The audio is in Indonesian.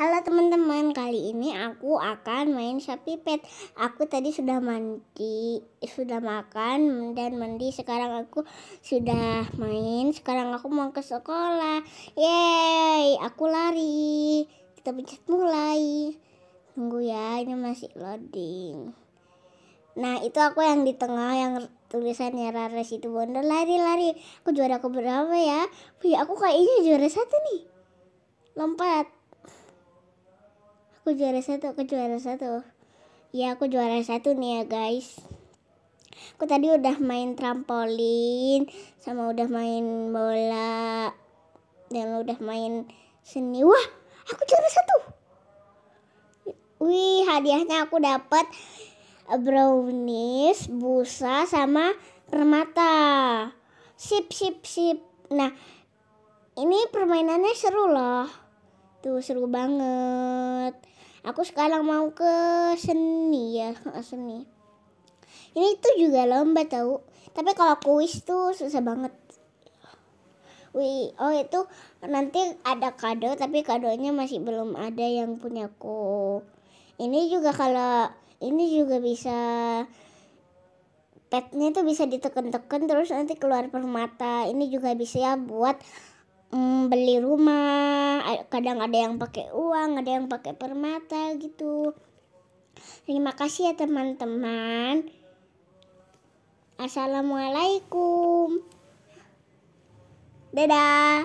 Halo teman-teman, kali ini aku akan main sapi pet. Aku tadi sudah mandi, sudah makan dan mandi. Sekarang aku sudah main. Sekarang aku mau ke sekolah. Yeay, aku lari. Kita pencet mulai. Tunggu ya, ini masih loading. Nah, itu aku yang di tengah yang tulisannya Rara situ Bondo lari-lari. Aku juara keberapa ya? Wih, aku kayaknya juara satu nih. Lompat aku juara satu aku juara satu ya aku juara satu nih ya guys aku tadi udah main trampolin sama udah main bola dan udah main seni wah aku juara satu wih hadiahnya aku dapat brownies busa sama permata sip sip sip nah ini permainannya seru loh tuh seru banget aku sekarang mau ke seni ya seni ini tuh juga lomba tahu tapi kalau kuis tuh susah banget Wih, oh itu nanti ada kado tapi kadonya masih belum ada yang punya aku. Ini juga kalau ini juga bisa petnya tuh bisa diteken-teken terus nanti keluar permata. Ini juga bisa ya buat mm, beli rumah kadang ada yang pakai uang ada yang pakai permata gitu terima kasih ya teman-teman assalamualaikum dadah